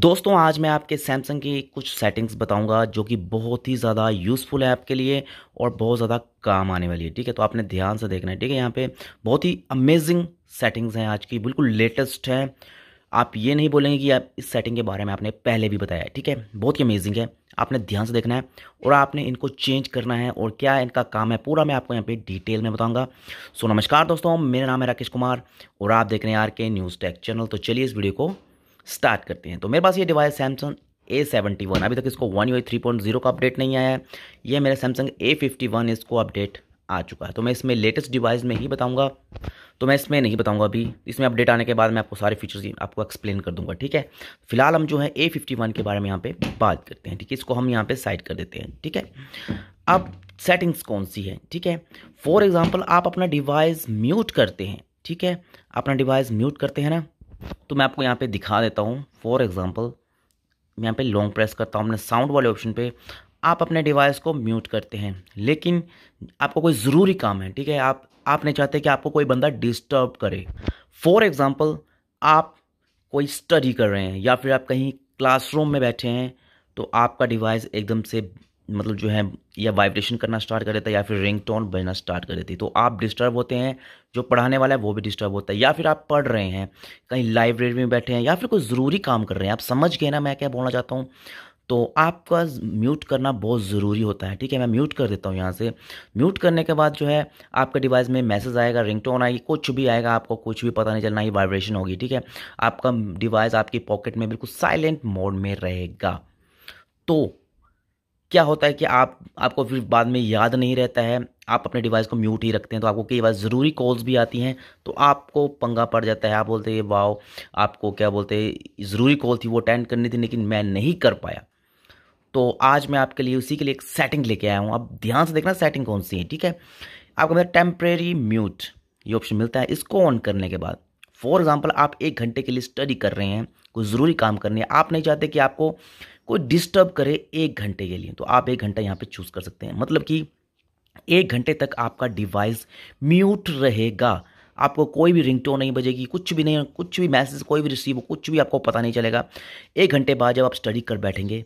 दोस्तों आज मैं आपके सैमसंग की कुछ सेटिंग्स बताऊंगा जो कि बहुत ही ज़्यादा यूज़फुल है आपके लिए और बहुत ज़्यादा काम आने वाली है ठीक है तो आपने ध्यान से देखना है ठीक है यहाँ पे बहुत ही अमेजिंग सेटिंग्स हैं आज की बिल्कुल लेटेस्ट है आप ये नहीं बोलेंगे कि आप इस सेटिंग के बारे में आपने पहले भी बताया ठीक है बहुत ही अमेजिंग है आपने ध्यान से देखना है और आपने इनको चेंज करना है और क्या इनका काम है पूरा मैं आपको यहाँ पे डिटेल में बताऊंगा सो नमस्कार दोस्तों मेरा नाम है राकेश कुमार और आप देख रहे हैं आर के न्यूज़ टेक चैनल तो चलिए इस वीडियो को स्टार्ट करते हैं तो मेरे पास ये device Samsung A seventy one अभी तक इसको one U three point zero का अपडेट नहीं आया है ये मेरा सैमसंग ए फिफ्टी वन इसको अपडेट आ चुका है तो मैं इसमें लेटेस्ट डिवाइस में ही बताऊंगा तो मैं इसमें नहीं बताऊंगा अभी इसमें अपडेट आने के बाद मैं आपको सारे फीचर्स आपको एक्सप्लेन कर दूंगा ठीक है फिलहाल हम जो है ए फिफ्टी वन के बारे में यहाँ पे बात करते हैं ठीक है इसको हम यहाँ पे साइड कर देते हैं ठीक है अब सेटिंग्स कौन सी है ठीक है फॉर एग्जाम्पल आप अपना डिवाइस म्यूट करते हैं ठीक है अपना डिवाइस म्यूट करते हैं ना तो मैं आपको यहाँ पे दिखा देता हूँ फॉर एग्ज़ाम्पल यहाँ पे लॉन्ग प्रेस करता हूँ अपने साउंड वाले ऑप्शन पे आप अपने डिवाइस को म्यूट करते हैं लेकिन आपको कोई ज़रूरी काम है ठीक है आप आप नहीं चाहते कि आपको कोई बंदा डिस्टर्ब करे फॉर एग्ज़ाम्पल आप कोई स्टडी कर रहे हैं या फिर आप कहीं क्लासरूम में बैठे हैं तो आपका डिवाइस एकदम से मतलब जो है या वाइब्रेशन करना स्टार्ट कर देता है या फिर रिंग टोन बजना स्टार्ट कर देती है तो आप डिस्टर्ब होते हैं जो पढ़ाने वाला है वो भी डिस्टर्ब होता है या फिर आप पढ़ रहे हैं कहीं लाइब्रेरी में बैठे हैं या फिर कोई ज़रूरी काम कर रहे हैं आप समझ गए ना मैं क्या बोलना चाहता हूँ तो आपका म्यूट करना बहुत ज़रूरी होता है ठीक है मैं म्यूट कर देता हूँ यहाँ से म्यूट करने के बाद जो है आपके डिवाइस में मैसेज आएगा रिंग टोन आएगी कुछ भी आएगा आपको कुछ भी पता नहीं चलना ही वाइब्रेशन होगी ठीक है आपका डिवाइस आपकी पॉकेट में बिल्कुल साइलेंट मोड में रहेगा तो क्या होता है कि आप आपको फिर बाद में याद नहीं रहता है आप अपने डिवाइस को म्यूट ही रखते हैं तो आपको कई बार ज़रूरी कॉल्स भी आती हैं तो आपको पंगा पड़ जाता है आप बोलते हैं वाओ आपको क्या बोलते हैं ज़रूरी कॉल थी वो अटेंड करनी थी लेकिन मैं नहीं कर पाया तो आज मैं आपके लिए उसी के लिए एक सेटिंग लेके आया हूँ आप ध्यान से देखना सेटिंग कौन सी है ठीक है आपको मेरा टेम्परेरी म्यूट ये ऑप्शन मिलता है इसको ऑन करने के बाद फॉर एग्ज़ाम्पल आप एक घंटे के लिए स्टडी कर रहे हैं कोई ज़रूरी काम करनी है आप नहीं चाहते कि आपको कोई डिस्टर्ब करे एक घंटे के लिए तो आप एक घंटा यहाँ पे चूज़ कर सकते हैं मतलब कि एक घंटे तक आपका डिवाइस म्यूट रहेगा आपको कोई भी रिंगटोन नहीं बजेगी कुछ भी नहीं कुछ भी मैसेज कोई भी रिसीव कुछ भी आपको पता नहीं चलेगा एक घंटे बाद जब आप स्टडी कर बैठेंगे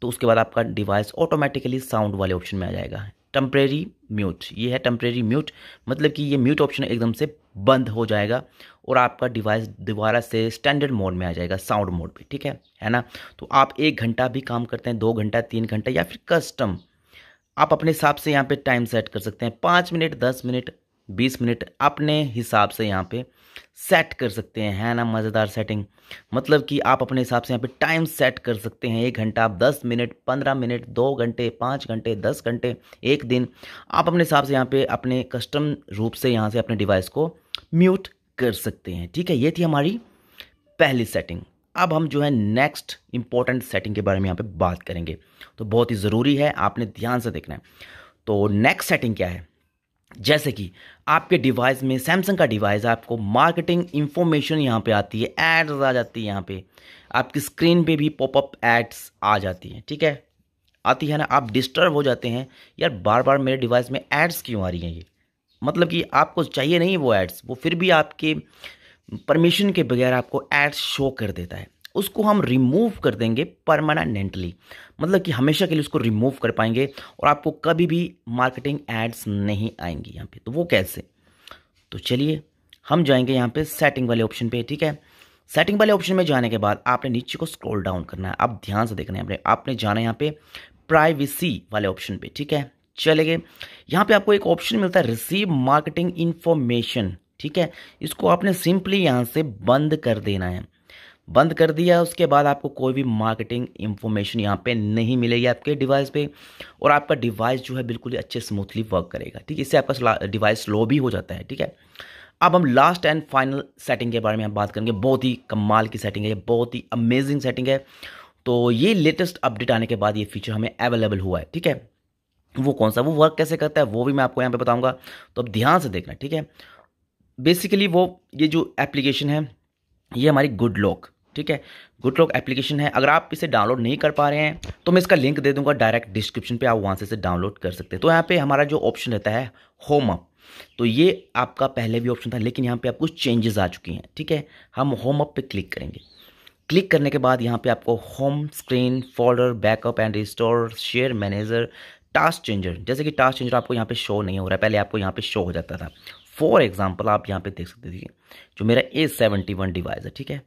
तो उसके बाद आपका डिवाइस ऑटोमेटिकली साउंड वाले ऑप्शन में आ जाएगा टम्प्रेरी म्यूट ये है टम्प्रेरी म्यूट मतलब कि ये म्यूट ऑप्शन एकदम से बंद हो जाएगा और आपका डिवाइस दोबारा से स्टैंडर्ड मोड में आ जाएगा साउंड मोड पे ठीक है है ना तो आप एक घंटा भी काम करते हैं दो घंटा तीन घंटा या फिर कस्टम आप अपने हिसाब से यहाँ पे टाइम सेट कर सकते हैं पाँच मिनट दस मिनट बीस मिनट अपने हिसाब से यहाँ पे सेट कर सकते हैं है ना मज़ेदार सेटिंग मतलब कि आप अपने हिसाब से यहाँ पे टाइम सेट कर सकते हैं एक घंटा आप दस मिनट पंद्रह मिनट दो घंटे पाँच घंटे दस घंटे एक दिन आप अपने हिसाब से यहाँ पे अपने कस्टम रूप से यहाँ से अपने डिवाइस को म्यूट कर सकते हैं ठीक है ये थी हमारी पहली सेटिंग अब हम जो है नेक्स्ट इंपॉर्टेंट सेटिंग के बारे में यहाँ पे बात करेंगे तो बहुत ही ज़रूरी है आपने ध्यान से देखना है तो नेक्स्ट सेटिंग क्या है जैसे कि आपके डिवाइस में सैमसंग का डिवाइस आपको मार्केटिंग इन्फॉर्मेशन यहाँ पे आती है एड्स आ जाती है यहाँ पे आपकी स्क्रीन पे भी पॉपअप एड्स आ जाती हैं ठीक है आती है ना आप डिस्टर्ब हो जाते हैं यार बार बार मेरे डिवाइस में एड्स क्यों आ रही हैं ये मतलब कि आपको चाहिए नहीं वो एड्स वो फिर भी आपके परमिशन के बगैर आपको एड्स शो कर देता है उसको हम रिमूव कर देंगे परमानेंटली मतलब कि हमेशा के लिए उसको रिमूव कर पाएंगे और आपको कभी भी मार्केटिंग एड्स नहीं आएंगी यहाँ पे तो वो कैसे तो चलिए हम जाएंगे यहाँ पे सेटिंग वाले ऑप्शन पे ठीक है सेटिंग वाले ऑप्शन में जाने के बाद आपने नीचे को स्क्रॉल डाउन करना है आप ध्यान से देखना है आपने आपने जाना है यहाँ पे प्राइवेसी वाले ऑप्शन पे ठीक है चले गए यहाँ पे आपको एक ऑप्शन मिलता है रिसीव मार्केटिंग इन्फॉर्मेशन ठीक है इसको आपने सिंपली यहाँ से बंद कर देना है बंद कर दिया उसके बाद आपको कोई भी मार्केटिंग इन्फॉर्मेशन यहाँ पे नहीं मिलेगी आपके डिवाइस पे और आपका डिवाइस जो है बिल्कुल ही अच्छे स्मूथली वर्क करेगा ठीक है इससे आपका डिवाइस स्लो भी हो जाता है ठीक है अब हम लास्ट एंड फाइनल सेटिंग के बारे में हम बात करेंगे बहुत ही कमाल की सेटिंग है बहुत ही अमेजिंग सेटिंग है तो ये लेटेस्ट अपडेट आने के बाद ये फीचर हमें अवेलेबल हुआ है ठीक है वो कौन सा वो वर्क कैसे करता है वो भी मैं आपको यहाँ पे बताऊंगा तो अब ध्यान से देखना ठीक है बेसिकली वो ये जो एप्लीकेशन है ये हमारी गुड लॉक ठीक है गुड लॉक एप्लीकेशन है अगर आप इसे डाउनलोड नहीं कर पा रहे हैं तो मैं इसका लिंक दे दूंगा डायरेक्ट डिस्क्रिप्शन पे आप वहाँ से इसे डाउनलोड कर सकते हैं तो यहाँ पे हमारा जो ऑप्शन रहता है होम अप तो ये आपका पहले भी ऑप्शन था लेकिन यहाँ पे आप कुछ चेंजेस आ चुकी हैं ठीक है हम होम अप पे क्लिक करेंगे क्लिक करने के बाद यहाँ पे आपको home screen folder backup and restore share manager task changer जैसे कि टास्क चेंजर आपको यहाँ पे शो नहीं हो रहा है पहले आपको यहाँ पे शो हो जाता था फॉर एग्जाम्पल आप यहाँ पे देख सकते थे जो मेरा ए सेवेंटी वन डिवाइस है ठीक है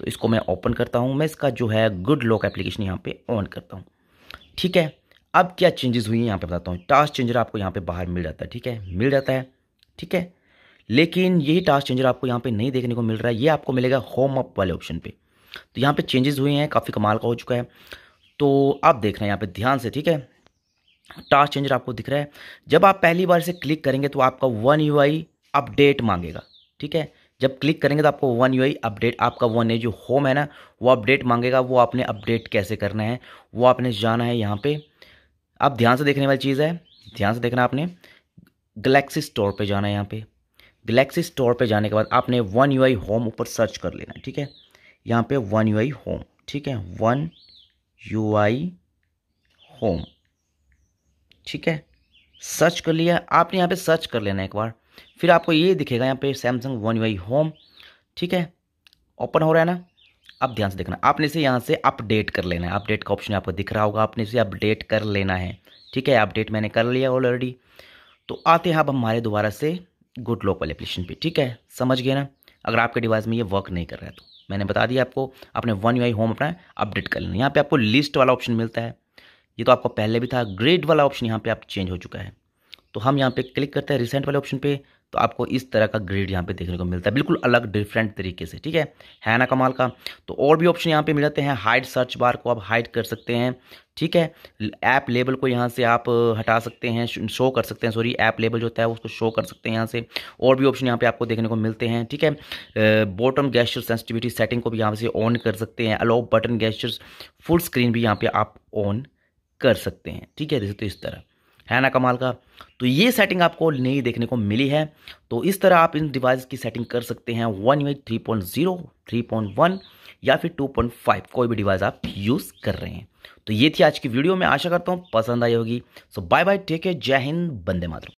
तो इसको मैं ओपन करता हूँ मैं इसका जो है गुड लॉक एप्लीकेशन यहाँ पे ऑन करता हूँ ठीक है अब क्या चेंजेस हुई यहाँ पे बताता हूँ टास्क चेंजर आपको यहाँ पे बाहर मिल जाता है ठीक है मिल जाता है ठीक है लेकिन यही टास्क चेंजर आपको यहाँ पे नहीं देखने को मिल रहा है ये आपको मिलेगा होम अप वाले ऑप्शन पे तो यहाँ पे चेंजेस हुए हैं काफ़ी कमाल का हो चुका है तो आप देख रहे हैं यहाँ पे ध्यान से ठीक है टास्क चेंजर आपको दिख रहा है जब आप पहली बार से क्लिक करेंगे तो आपका वन यू अपडेट मांगेगा ठीक है जब क्लिक करेंगे तो आपको वन यू अपडेट आपका वन ए जो होम है ना वो अपडेट मांगेगा वो आपने अपडेट कैसे करना है वो आपने जाना है यहाँ पे आप ध्यान से देखने वाली चीज़ है ध्यान से देखना आपने गलेक्सी स्टोर पे जाना है यहाँ पे गलेक्सी स्टोर पे जाने के बाद आपने वन यू होम ऊपर सर्च कर लेना ठीक है यहाँ पर वन यू होम ठीक है वन यू होम ठीक है सर्च कर लिया आपने यहाँ पर सर्च कर लेना एक बार फिर आपको ये दिखेगा यहाँ पे सैमसंग वन वाई होम ठीक है ओपन हो रहा है ना अब ध्यान से देखना आपने इसे यहाँ से अपडेट कर लेना है अपडेट का ऑप्शन आपको दिख रहा होगा आपने इसे अपडेट कर लेना है ठीक है अपडेट मैंने कर लिया ऑलरेडी तो आते हैं अब हमारे दोबारा से गुड लॉक वाले अपलिकेशन पर ठीक है समझ गए ना अगर आपके डिवाइस में ये वर्क नहीं कर रहा है तो मैंने बता दिया आपको अपने वन यू होम अपना अपडेट कर लेना यहाँ पे आपको लिस्ट वाला ऑप्शन मिलता है ये तो आपको पहले भी था ग्रेड वाला ऑप्शन यहाँ पे आप चेंज हो चुका है तो हम यहाँ पे क्लिक करते हैं रिसेंट वाले ऑप्शन पे तो आपको इस तरह का ग्रेड यहाँ पे देखने को मिलता है बिल्कुल अलग डिफरेंट तरीके से ठीक है है ना कमाल का तो और भी ऑप्शन यहाँ पे मिल जाते हैं हाइड सर्च बार को आप हाइड कर सकते हैं ठीक है ऐप लेबल को यहाँ से आप हटा सकते हैं शो कर सकते हैं सॉरी ऐप लेबल जो होता है उसको शो कर सकते हैं यहाँ से और भी ऑप्शन यहाँ पे आपको देखने को मिलते हैं ठीक है बॉटम गैस्चर सेंसिटिविटी सेटिंग को भी यहाँ से ऑन कर सकते हैं allow button gestures full screen भी यहाँ पर आप ऑन कर सकते हैं ठीक है दोस्तों इस तरह है ना कमाल का तो ये सेटिंग आपको नई देखने को मिली है तो इस तरह आप इन डिवाइस की सेटिंग कर सकते हैं one U three point zero three point one या फिर टू पॉइंट फाइव कोई भी डिवाइस आप यूज़ कर रहे हैं तो ये थी आज की वीडियो में आशा करता हूँ पसंद आई होगी so bye bye take care Jai Hind बंदे मातरम